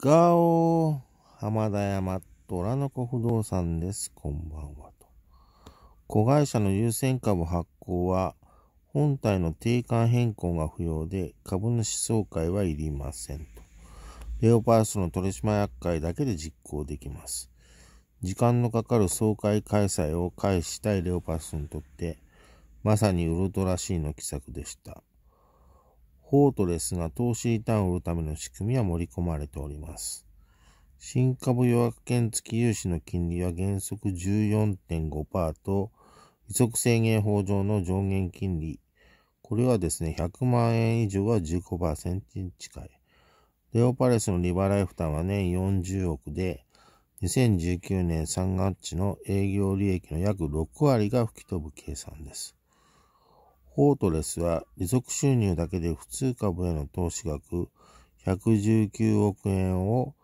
ガオ浜田山虎の子不動産です。こんばんはと。子会社の優先株発行は、本体の定款変更が不要で、株主総会はいりませんと。レオパルスの取締役会だけで実行できます。時間のかかる総会開催を開始したいレオパルスにとって、まさにウルトラ C の奇策でした。フォートレスが投資リターンを売るための仕組みは盛り込まれております。新株予約券付き融資の金利は原則14.5%と、利息制限法上の上限金利、これはですね、100万円以上は15%に近い。レオパレスの利払い負担は年、40億で、2019年3月の営業利益の約6割が吹き飛ぶ計算です。フォートレスは利息収入だけで普通株への投資額119億円を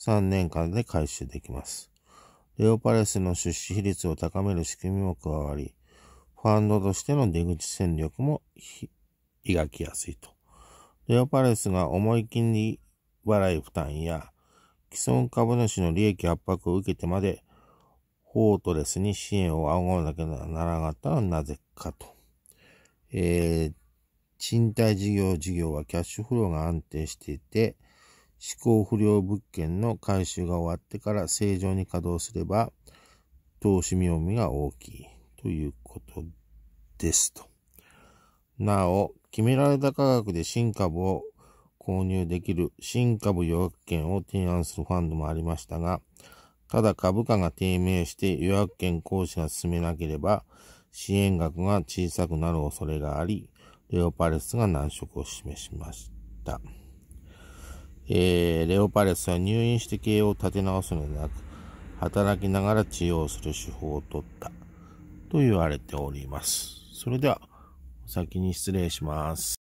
3年間で回収できます。レオパレスの出資比率を高める仕組みも加わり、ファンドとしての出口戦力も描きやすいと。レオパレスが重い金利払い負担や既存株主の利益圧迫を受けてまでフォートレスに支援を仰がなければならなかったのはなぜかと。えー、賃貸事業事業はキャッシュフローが安定していて、思考不良物件の回収が終わってから正常に稼働すれば、投資見込みが大きいということですと。なお、決められた価格で新株を購入できる新株予約権を提案するファンドもありましたが、ただ株価が低迷して予約権行使が進めなければ、支援額が小さくなる恐れがあり、レオパレスが難色を示しました。えー、レオパレスは入院して経営を立て直すのでなく、働きながら治療する手法をとったと言われております。それでは、お先に失礼します。